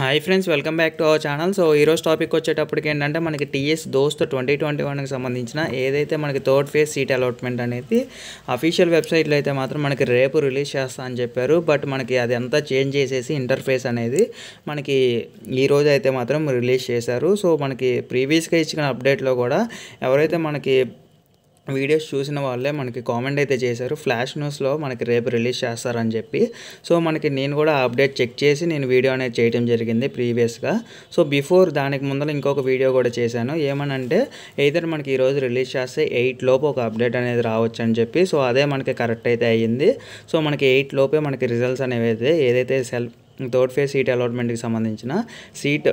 hi friends welcome back to our channel so ఈరోజు topic వచ్చేటప్పటికి ఏంటంటే మనకి టీఎస్ దోస్త్ ట్వంటీ ట్వంటీ వన్కి సంబంధించిన ఏదైతే మనకి థర్డ్ ఫేజ్ సీట్ అలాట్మెంట్ అనేది అఫీషియల్ వెబ్సైట్లో అయితే మాత్రం మనకి రేపు రిలీజ్ చేస్తా అని చెప్పారు బట్ మనకి అది అంతా చేంజ్ చేసేసి ఇంటర్ఫేస్ అనేది మనకి ఈరోజు అయితే మాత్రం రిలీజ్ చేశారు సో మనకి ప్రీవియస్గా ఇచ్చిన అప్డేట్లో కూడా ఎవరైతే మనకి వీడియోస్ చూసిన వాళ్ళే మనకి కామెంట్ అయితే చేశారు ఫ్లాష్ న్యూస్లో మనకి రేపు రిలీజ్ చేస్తారని చెప్పి సో మనకి నేను కూడా అప్డేట్ చెక్ చేసి నేను వీడియో అనేది చేయడం జరిగింది ప్రీవియస్గా సో బిఫోర్ దానికి ముందర ఇంకొక వీడియో కూడా చేశాను ఏమనంటే ఏదైతే మనకి ఈరోజు రిలీజ్ చేస్తే ఎయిట్ లోపు ఒక అప్డేట్ అనేది రావచ్చు అని చెప్పి సో అదే మనకి కరెక్ట్ అయితే అయ్యింది సో మనకి ఎయిట్ లోపే మనకి రిజల్ట్స్ అనేవి అయితే ఏదైతే సెల్ఫ్ థర్డ్ ఫేజ్ సీట్ అలాట్మెంట్కి సంబంధించిన సీట్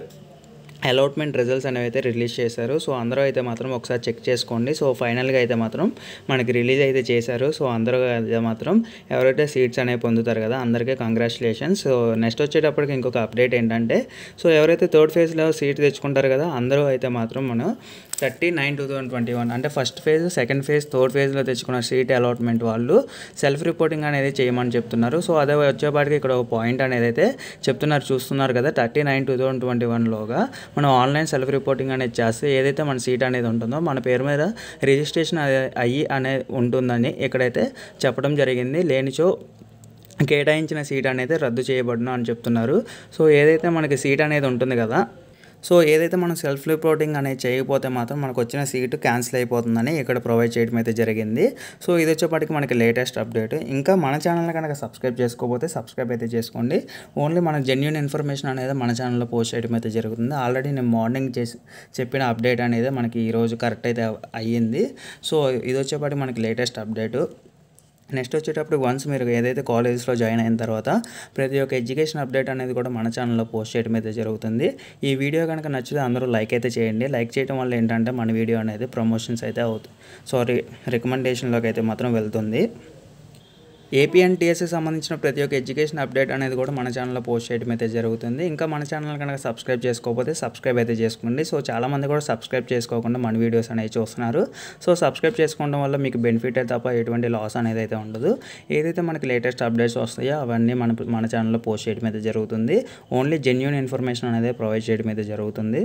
అలాట్మెంట్ రిజల్ట్స్ అనేవి అయితే రిలీజ్ చేశారు సో అందరూ అయితే మాత్రం ఒకసారి చెక్ చేసుకోండి సో ఫైనల్గా అయితే మాత్రం మనకి రిలీజ్ అయితే చేశారు సో అందరూ అయితే మాత్రం ఎవరైతే సీట్స్ అనేవి పొందుతారు కదా అందరికీ కంగ్రాచులేషన్స్ సో నెక్స్ట్ వచ్చేటప్పటికి ఇంకొక అప్డేట్ ఏంటంటే సో ఎవరైతే థర్డ్ ఫేజ్లో సీట్ తెచ్చుకుంటారు కదా అందరూ అయితే మాత్రం మనం thirty nine two thousand twenty one అంటే first phase second phase third ఫేజ్లో తెచ్చుకున్న సీట్ అలాట్మెంట్ వాళ్ళు సెల్ఫ్ రిపోర్టింగ్ అనేది చేయమని చెప్తున్నారు సో అదే వచ్చేపాటికి ఇక్కడ ఒక పాయింట్ అనేది అయితే చెప్తున్నారు చూస్తున్నారు కదా thirty nine two thousand twenty వన్లోగా మనం ఆన్లైన్ సెల్ఫ్ రిపోర్టింగ్ అనేది చేస్తే ఏదైతే మన సీట్ అనేది ఉంటుందో మన పేరు మీద రిజిస్ట్రేషన్ అయ్యి అనేది ఉంటుందని ఇక్కడైతే చెప్పడం జరిగింది లేనిచో కేటాయించిన సీట్ అనేది రద్దు చేయబడిన అని చెప్తున్నారు సో ఏదైతే మనకి సీట్ అనేది ఉంటుంది కదా సో ఏదైతే మనం సెల్ఫ్ రిపోర్టింగ్ అనేది చేయకపోతే మాత్రం మనకు వచ్చిన సీటు క్యాన్సిల్ అయిపోతుందని ఇక్కడ ప్రొవైడ్ చేయడం అయితే జరిగింది సో ఇది వచ్చేపాటికి మనకి లేటెస్ట్ అప్డేట్ ఇంకా మన ఛానల్ని కనుక సబ్స్క్రైబ్ చేసుకోకపోతే సబ్స్క్రైబ్ అయితే చేసుకోండి ఓన్లీ మన జెన్యున్ ఇన్ఫర్మేషన్ అనేది మన ఛానల్లో పోస్ట్ చేయడం అయితే జరుగుతుంది ఆల్రెడీ నేను మార్నింగ్ చేసి చెప్పిన అప్డేట్ అనేది మనకి ఈరోజు కరెక్ట్ అయితే అయ్యింది సో ఇది వచ్చేపాటికి మనకి లేటెస్ట్ అప్డేటు నెక్స్ట్ వచ్చేటప్పుడు వన్స్ మీరు ఏదైతే కాలేజెస్లో జాయిన్ అయిన తర్వాత ప్రతి ఒక్క ఎడ్యుకేషన్ అప్డేట్ అనేది కూడా మన ఛానల్లో పోస్ట్ చేయడం అయితే జరుగుతుంది ఈ వీడియో కనుక నచ్చితే అందరూ లైక్ అయితే చేయండి లైక్ చేయడం వల్ల ఏంటంటే మన వీడియో అనేది ప్రమోషన్స్ అయితే అవుతుంది సారీ రికమెండేషన్లోకి అయితే మాత్రం వెళ్తుంది ఏపీ అండ్ టీఎస్కి సంబంధించిన ప్రతి ఒక్క ఎడ్యుకేషన్ అప్డేట్ అనేది కూడా మన ఛానల్లో పోస్ట్ చేయడం అయితే జరుగుతుంది ఇంకా మన ఛానల్ కనుక సబ్స్క్రైబ్ చేసుకోకపోతే సబ్స్క్రైబ్ అయితే చేసుకోండి సో చాలామంది కూడా సబ్స్క్రైబ్ చేసుకోకుండా మన వీడియోస్ అనేవి చూస్తున్నారు సో సబ్స్క్రైబ్ చేసుకోవడం వల్ల మీకు బెనిఫిట్ తప్ప ఎటువంటి లాస్ అనేది అయితే ఉండదు ఏదైతే మనకి లేటెస్ట్ అప్డేట్స్ వస్తాయో అవన్నీ మన మన ఛానల్లో పోస్ట్ చేయడం అయితే జరుగుతుంది ఓన్లీ జెన్యున్ ఇన్ఫర్మేషన్ అనేది ప్రొవైడ్ చేయడం అయితే జరుగుతుంది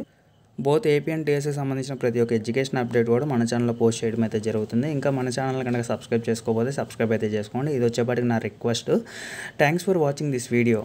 బోత్ ఏపీ అండ్ టీఎస్ఏ సంబంధించిన ప్రతి ఒక్క ఎడ్యుకేషన్ అప్డేట్ కూడా మన ఛానల్లో పోస్ట్ చేయడం అయితే జరుగుతుంది ఇంకా మన ఛానల్ కనుక సబ్స్క్రైబ్ చేసుకోబోతే సబ్స్క్రైబ్ అయితే చేసుకోండి ఇది వచ్చేపాటికి నా request thanks for watching this video